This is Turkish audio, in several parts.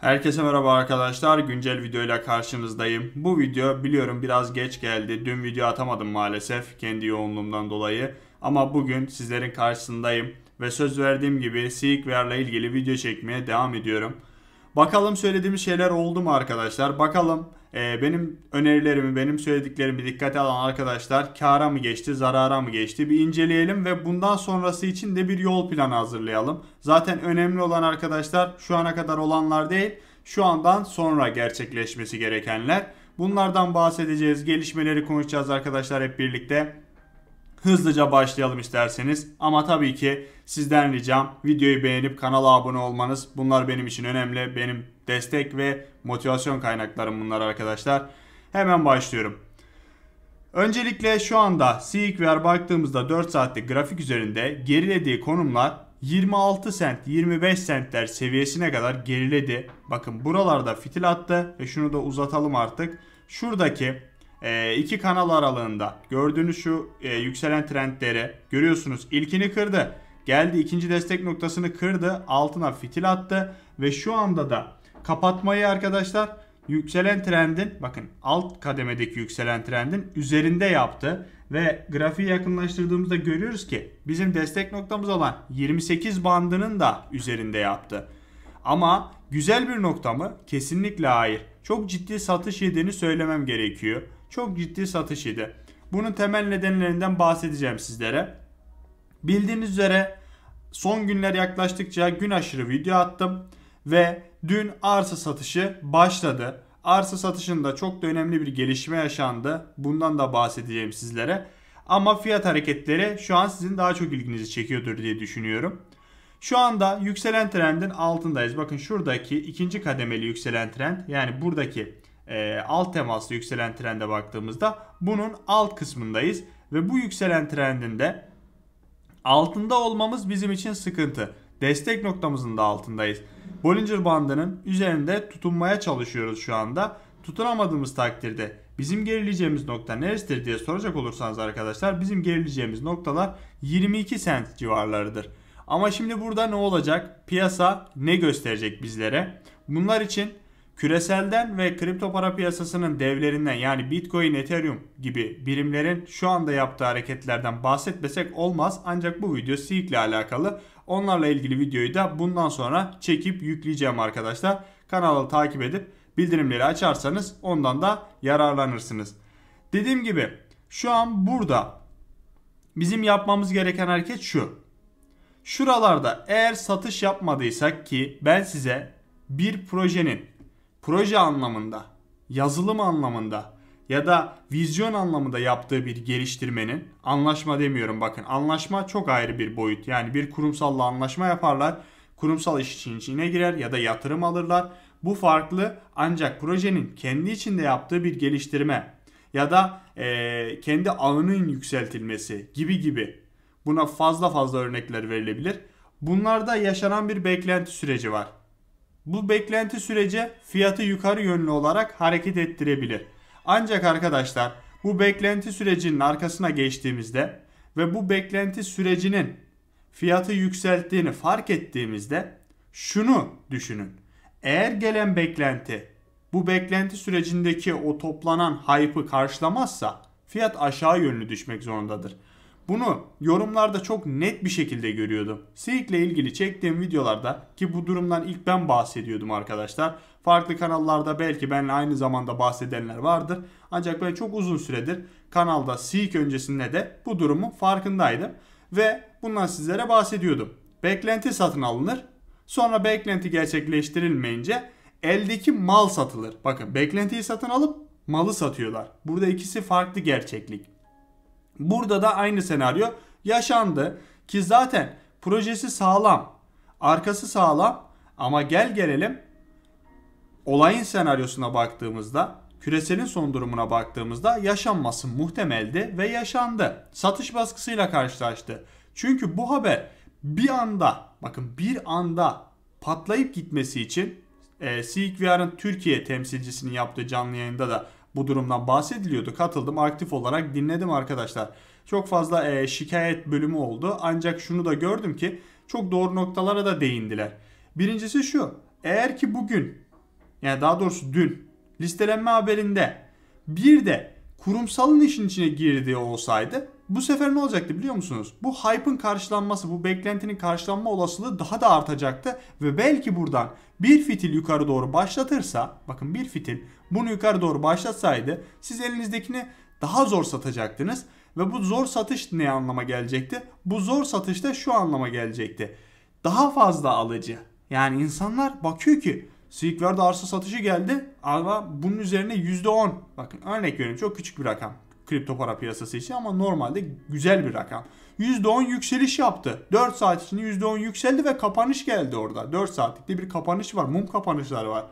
Herkese merhaba arkadaşlar. Güncel videoyla karşınızdayım. Bu video biliyorum biraz geç geldi. Dün video atamadım maalesef kendi yoğunluğumdan dolayı. Ama bugün sizlerin karşısındayım. Ve söz verdiğim gibi Seekware'la ilgili video çekmeye devam ediyorum. Bakalım söylediğim şeyler oldu mu arkadaşlar? Bakalım e, benim önerilerimi, benim söylediklerimi dikkate alan arkadaşlar kara mı geçti, zarara mı geçti bir inceleyelim ve bundan sonrası için de bir yol planı hazırlayalım. Zaten önemli olan arkadaşlar şu ana kadar olanlar değil, şu andan sonra gerçekleşmesi gerekenler. Bunlardan bahsedeceğiz, gelişmeleri konuşacağız arkadaşlar hep birlikte hızlıca başlayalım isterseniz. Ama tabii ki sizden ricam videoyu beğenip kanala abone olmanız. Bunlar benim için önemli. Benim destek ve motivasyon kaynaklarım bunlar arkadaşlar. Hemen başlıyorum. Öncelikle şu anda Seekver baktığımızda 4 saatlik grafik üzerinde gerilediği konumlar 26 sent 25 sentler seviyesine kadar geriledi. Bakın buralarda fitil attı ve şunu da uzatalım artık. Şuradaki e, iki kanal aralığında gördüğünüz şu e, yükselen trendleri görüyorsunuz. İlkini kırdı. Geldi ikinci destek noktasını kırdı. Altına fitil attı. Ve şu anda da kapatmayı arkadaşlar yükselen trendin bakın alt kademedeki yükselen trendin üzerinde yaptı. Ve grafiği yakınlaştırdığımızda görüyoruz ki bizim destek noktamız olan 28 bandının da üzerinde yaptı. Ama güzel bir nokta mı? Kesinlikle hayır. Çok ciddi satış yediğini söylemem gerekiyor çok ciddi satış Bunun temel nedenlerinden bahsedeceğim sizlere. Bildiğiniz üzere son günler yaklaştıkça gün aşırı video attım ve dün arsa satışı başladı. Arsa satışında çok da önemli bir gelişme yaşandı. Bundan da bahsedeceğim sizlere. Ama fiyat hareketleri şu an sizin daha çok ilginizi çekiyordur diye düşünüyorum. Şu anda yükselen trendin altındayız. Bakın şuradaki ikinci kademeli yükselen trend yani buradaki e, alt temaslı yükselen trende baktığımızda bunun alt kısmındayız. Ve bu yükselen trendinde altında olmamız bizim için sıkıntı. Destek noktamızın da altındayız. Bollinger bandının üzerinde tutunmaya çalışıyoruz şu anda. Tutunamadığımız takdirde bizim gerileceğimiz nokta neresidir diye soracak olursanız arkadaşlar bizim gerileceğimiz noktalar 22 sent civarlarıdır. Ama şimdi burada ne olacak? Piyasa ne gösterecek bizlere? Bunlar için Küreselden ve kripto para piyasasının devlerinden yani Bitcoin, Ethereum gibi birimlerin şu anda yaptığı hareketlerden bahsetmesek olmaz. Ancak bu video Seek ile alakalı. Onlarla ilgili videoyu da bundan sonra çekip yükleyeceğim arkadaşlar. Kanalı takip edip bildirimleri açarsanız ondan da yararlanırsınız. Dediğim gibi şu an burada bizim yapmamız gereken hareket şu. Şuralarda eğer satış yapmadıysak ki ben size bir projenin proje anlamında, yazılım anlamında ya da vizyon anlamında yaptığı bir geliştirmenin anlaşma demiyorum bakın anlaşma çok ayrı bir boyut. Yani bir kurumsalla anlaşma yaparlar. Kurumsal iş için içine girer ya da yatırım alırlar. Bu farklı ancak projenin kendi içinde yaptığı bir geliştirme ya da e, kendi ağının yükseltilmesi gibi gibi buna fazla fazla örnekler verilebilir. Bunlarda yaşanan bir beklenti süreci var. Bu beklenti sürece fiyatı yukarı yönlü olarak hareket ettirebilir. Ancak arkadaşlar bu beklenti sürecinin arkasına geçtiğimizde ve bu beklenti sürecinin fiyatı yükselttiğini fark ettiğimizde şunu düşünün. Eğer gelen beklenti bu beklenti sürecindeki o toplanan hype'ı karşılamazsa fiyat aşağı yönlü düşmek zorundadır. Bunu yorumlarda çok net bir şekilde görüyordum. ile ilgili çektiğim videolarda ki bu durumdan ilk ben bahsediyordum arkadaşlar. Farklı kanallarda belki benle aynı zamanda bahsedenler vardır. Ancak ben çok uzun süredir kanalda Silk öncesinde de bu durumun farkındaydım. Ve bundan sizlere bahsediyordum. Beklenti satın alınır. Sonra beklenti gerçekleştirilmeyince eldeki mal satılır. Bakın beklentiyi satın alıp malı satıyorlar. Burada ikisi farklı gerçeklik. Burada da aynı senaryo yaşandı ki zaten projesi sağlam, arkası sağlam ama gel gelelim olayın senaryosuna baktığımızda küreselin son durumuna baktığımızda yaşanması muhtemeldi ve yaşandı. Satış baskısıyla karşılaştı. Çünkü bu haber bir anda bakın bir anda patlayıp gitmesi için e, Seek Türkiye temsilcisinin yaptığı canlı yayında da bu durumdan bahsediliyordu. Katıldım aktif olarak dinledim arkadaşlar. Çok fazla e, şikayet bölümü oldu. Ancak şunu da gördüm ki çok doğru noktalara da değindiler. Birincisi şu. Eğer ki bugün yani daha doğrusu dün listelenme haberinde bir de kurumsalın işin içine girdiği olsaydı bu sefer ne olacaktı biliyor musunuz? Bu hype'ın karşılanması, bu beklentinin karşılanma olasılığı daha da artacaktı ve belki buradan bir fitil yukarı doğru başlatırsa, bakın bir fitil bunu yukarı doğru başlatsaydı siz elinizdekini daha zor satacaktınız ve bu zor satış ne anlama gelecekti? Bu zor satış da şu anlama gelecekti. Daha fazla alıcı. Yani insanlar bakıyor ki Silkver'de arsa satışı geldi ama bunun üzerine %10 bakın örnek veriyorum çok küçük bir rakam kripto para piyasası için ama normalde güzel bir rakam. %10 yükseliş yaptı. 4 saat içinde %10 yükseldi ve kapanış geldi orada. 4 saatlikte bir kapanış var. Mum kapanışlar var.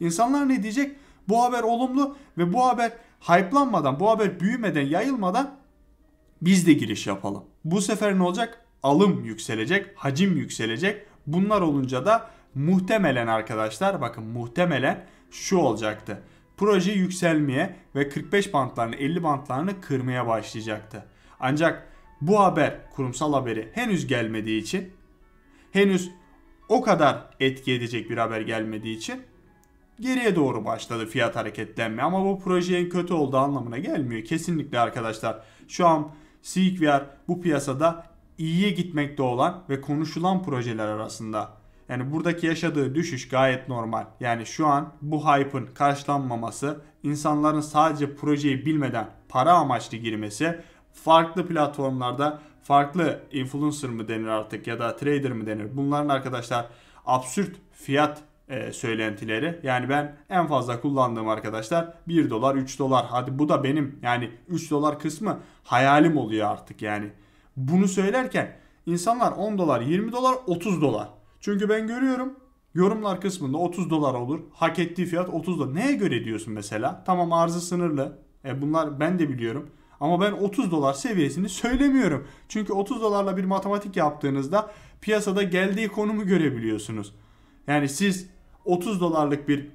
İnsanlar ne diyecek? Bu haber olumlu ve bu haber hype'lanmadan, bu haber büyümeden, yayılmadan biz de giriş yapalım. Bu sefer ne olacak? Alım yükselecek, hacim yükselecek. Bunlar olunca da muhtemelen arkadaşlar bakın muhtemelen şu olacaktı proje yükselmeye ve 45 bantlarını 50 bantlarını kırmaya başlayacaktı. Ancak bu haber kurumsal haberi henüz gelmediği için henüz o kadar etki edecek bir haber gelmediği için geriye doğru başladı fiyat hareketlenme ama bu projenin kötü olduğu anlamına gelmiyor. Kesinlikle arkadaşlar şu an Seek bu piyasada iyiye gitmekte olan ve konuşulan projeler arasında yani buradaki yaşadığı düşüş gayet normal. Yani şu an bu hype'ın karşılanmaması, insanların sadece projeyi bilmeden para amaçlı girmesi, farklı platformlarda farklı influencer mı denir artık ya da trader mı denir? Bunların arkadaşlar absürt fiyat e, söylentileri. Yani ben en fazla kullandığım arkadaşlar 1 dolar 3 dolar. Hadi bu da benim yani 3 dolar kısmı hayalim oluyor artık yani. Bunu söylerken insanlar 10 dolar 20 dolar 30 dolar çünkü ben görüyorum yorumlar kısmında 30 dolar olur. Hak ettiği fiyat 30 dolar. Neye göre diyorsun mesela? Tamam arzı sınırlı. E bunlar ben de biliyorum. Ama ben 30 dolar seviyesini söylemiyorum. Çünkü 30 dolarla bir matematik yaptığınızda piyasada geldiği konumu görebiliyorsunuz. Yani siz 30 dolarlık bir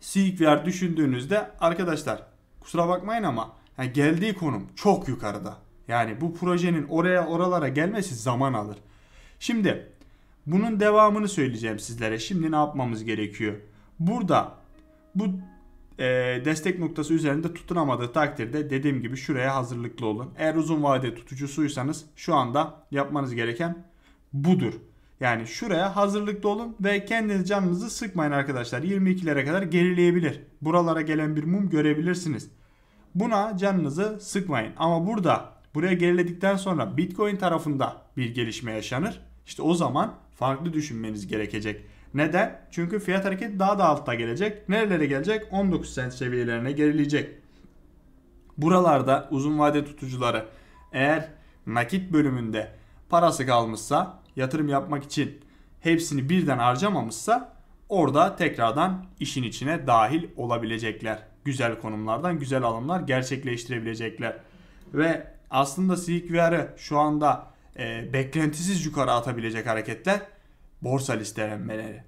CXVR e düşündüğünüzde arkadaşlar kusura bakmayın ama yani geldiği konum çok yukarıda. Yani bu projenin oraya oralara gelmesi zaman alır. Şimdi bunun devamını söyleyeceğim sizlere. Şimdi ne yapmamız gerekiyor? Burada bu e, destek noktası üzerinde tutunamadığı takdirde dediğim gibi şuraya hazırlıklı olun. Eğer uzun vade tutucusuysanız şu anda yapmanız gereken budur. Yani şuraya hazırlıklı olun ve kendiniz canınızı sıkmayın arkadaşlar. 22'lere kadar gerileyebilir. Buralara gelen bir mum görebilirsiniz. Buna canınızı sıkmayın. Ama burada buraya geriledikten sonra Bitcoin tarafında bir gelişme yaşanır. İşte o zaman farklı düşünmeniz gerekecek. Neden? Çünkü fiyat hareketi daha da altta gelecek. Nerelere gelecek? 19 sent seviyelerine gerileyecek. Buralarda uzun vade tutucuları eğer nakit bölümünde parası kalmışsa yatırım yapmak için hepsini birden harcamamışsa orada tekrardan işin içine dahil olabilecekler. Güzel konumlardan güzel alımlar gerçekleştirebilecekler. Ve aslında CQR'ı e şu anda e, beklentisiz yukarı atabilecek hareketler borsa listelenmeleri.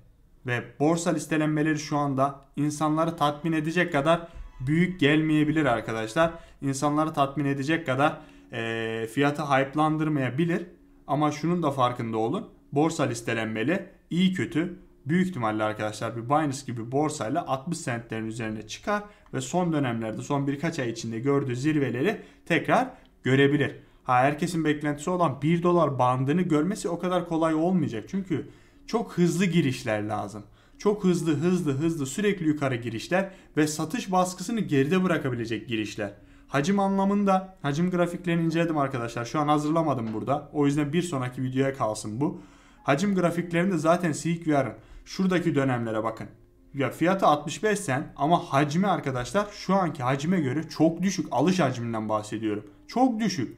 Ve borsa listelenmeleri şu anda insanları tatmin edecek kadar büyük gelmeyebilir arkadaşlar. İnsanları tatmin edecek kadar e, fiyatı hype'landırmayabilir. Ama şunun da farkında olun. Borsa listelenmeli iyi kötü büyük ihtimalle arkadaşlar bir Binance gibi borsayla 60 centlerin üzerine çıkar ve son dönemlerde son birkaç ay içinde gördüğü zirveleri tekrar görebilir ha herkesin beklentisi olan 1 dolar bandını görmesi o kadar kolay olmayacak. Çünkü çok hızlı girişler lazım. Çok hızlı hızlı hızlı sürekli yukarı girişler ve satış baskısını geride bırakabilecek girişler. Hacim anlamında hacim grafiklerini inceledim arkadaşlar. Şu an hazırlamadım burada. O yüzden bir sonraki videoya kalsın bu. Hacim grafiklerinde zaten CQR'ın şuradaki dönemlere bakın. Ya fiyatı 65 sen ama hacmi arkadaşlar şu anki hacime göre çok düşük. Alış hacminden bahsediyorum. Çok düşük.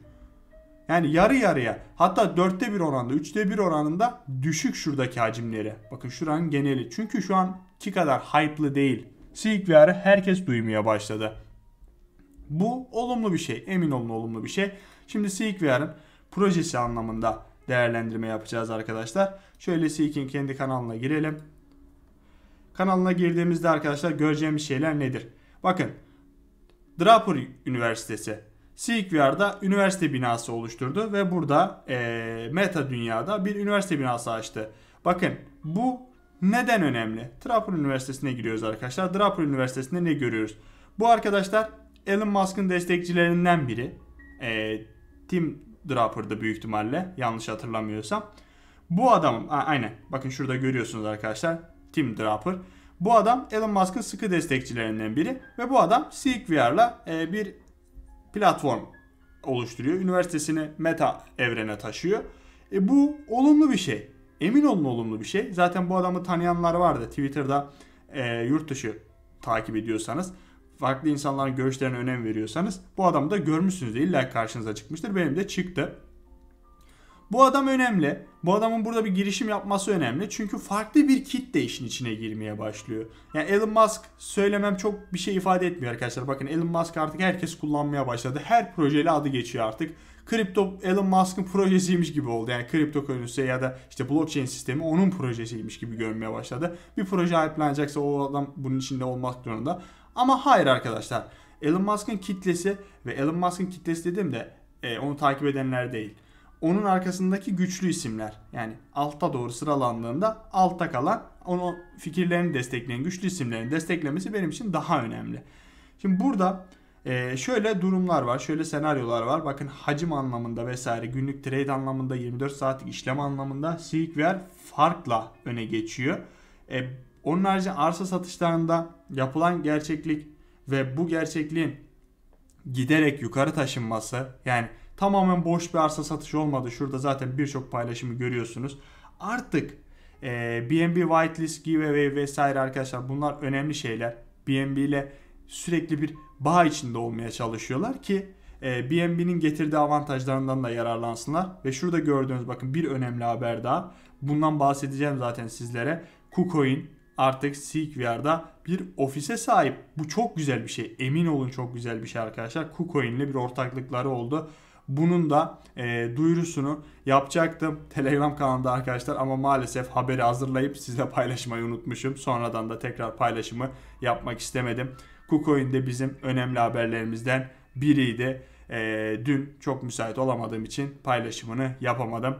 Yani yarı yarıya hatta dörtte bir oranında, üçte bir oranında düşük şuradaki hacimleri. Bakın şuranın geneli. Çünkü şu an ki kadar hype'lı değil. CXVR'ı herkes duymaya başladı. Bu olumlu bir şey. Emin olun olumlu bir şey. Şimdi CXVR'ın projesi anlamında değerlendirme yapacağız arkadaşlar. Şöyle Seek'in kendi kanalına girelim. Kanalına girdiğimizde arkadaşlar göreceğimiz şeyler nedir? Bakın Draper Üniversitesi CQR'da üniversite binası oluşturdu ve burada e, meta dünyada bir üniversite binası açtı. Bakın bu neden önemli? Draper Üniversitesi'ne giriyoruz arkadaşlar. Draper Üniversitesi'nde ne görüyoruz? Bu arkadaşlar Elon Musk'ın destekçilerinden biri. E, Tim Draper'da büyük ihtimalle yanlış hatırlamıyorsam. Bu adam aynen bakın şurada görüyorsunuz arkadaşlar Tim Draper. Bu adam Elon Musk'ın sıkı destekçilerinden biri ve bu adam SeekVR'la e, bir platform oluşturuyor. Üniversitesini meta evrene taşıyor. E bu olumlu bir şey. Emin olun olumlu bir şey. Zaten bu adamı tanıyanlar vardı. Twitter'da e, yurt dışı takip ediyorsanız, farklı insanların görüşlerine önem veriyorsanız bu adamı da görmüşsünüz. İlla karşınıza çıkmıştır. Benim de çıktı. Bu adam önemli. Bu adamın burada bir girişim yapması önemli. Çünkü farklı bir kitle işin içine girmeye başlıyor. Yani Elon Musk söylemem çok bir şey ifade etmiyor arkadaşlar. Bakın Elon Musk artık herkes kullanmaya başladı. Her projeyle adı geçiyor artık. Kripto Elon Musk'ın projesiymiş gibi oldu. Yani kripto currency ya da işte blockchain sistemi onun projesiymiş gibi görmeye başladı. Bir proje hype'lanacaksa o adam bunun içinde olmak durumunda. Ama hayır arkadaşlar. Elon Musk'ın kitlesi ve Elon Musk'ın kitlesi dediğimde e, onu takip edenler değil onun arkasındaki güçlü isimler yani alta doğru sıralandığında altta kalan onu fikirlerini destekleyen güçlü isimlerin desteklemesi benim için daha önemli. Şimdi burada e, şöyle durumlar var, şöyle senaryolar var. Bakın hacim anlamında vesaire, günlük trade anlamında, 24 saatlik işlem anlamında CQR farkla öne geçiyor. E, onun harici arsa satışlarında yapılan gerçeklik ve bu gerçekliğin giderek yukarı taşınması yani Tamamen boş bir arsa satışı olmadı. Şurada zaten birçok paylaşımı görüyorsunuz. Artık e, BNB whitelist, giveaway vesaire arkadaşlar bunlar önemli şeyler. BNB ile sürekli bir bağ içinde olmaya çalışıyorlar ki e, BNB'nin getirdiği avantajlarından da yararlansınlar. Ve şurada gördüğünüz bakın bir önemli haber daha. Bundan bahsedeceğim zaten sizlere. KuCoin artık Seekver'da bir ofise sahip. Bu çok güzel bir şey. Emin olun çok güzel bir şey arkadaşlar. KuCoin ile bir ortaklıkları oldu. Bunun da e, duyurusunu yapacaktım Telegram kanalında arkadaşlar ama maalesef haberi hazırlayıp size paylaşmayı unutmuşum. Sonradan da tekrar paylaşımı yapmak istemedim. KuCoin de bizim önemli haberlerimizden biriydi. E, dün çok müsait olamadığım için paylaşımını yapamadım.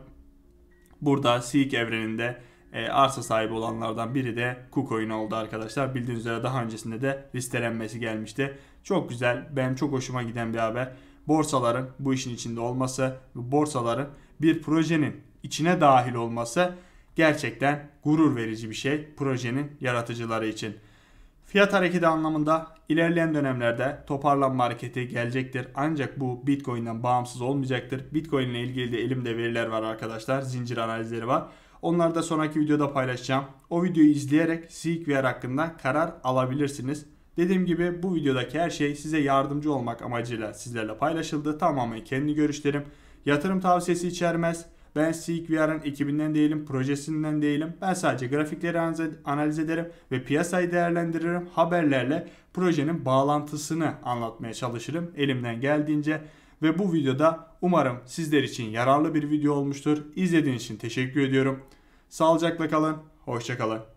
Burada Seek evreninde e, arsa sahibi olanlardan biri de KuCoin oldu arkadaşlar. Bildiğiniz üzere daha öncesinde de listelenmesi gelmişti. Çok güzel, benim çok hoşuma giden bir haber borsaların bu işin içinde olması ve borsaların bir projenin içine dahil olması gerçekten gurur verici bir şey projenin yaratıcıları için. Fiyat hareketi anlamında ilerleyen dönemlerde toparlanma hareketi gelecektir. Ancak bu Bitcoin'den bağımsız olmayacaktır. Bitcoin ile ilgili de elimde veriler var arkadaşlar. Zincir analizleri var. Onları da sonraki videoda paylaşacağım. O videoyu izleyerek Seekver hakkında karar alabilirsiniz. Dediğim gibi bu videodaki her şey size yardımcı olmak amacıyla sizlerle paylaşıldı. Tamamen kendi görüşlerim. Yatırım tavsiyesi içermez. Ben SeekVR'ın ekibinden değilim, projesinden değilim. Ben sadece grafikleri analiz ederim ve piyasayı değerlendiririm. Haberlerle projenin bağlantısını anlatmaya çalışırım elimden geldiğince. Ve bu videoda umarım sizler için yararlı bir video olmuştur. İzlediğiniz için teşekkür ediyorum. Sağlıcakla kalın, hoşçakalın.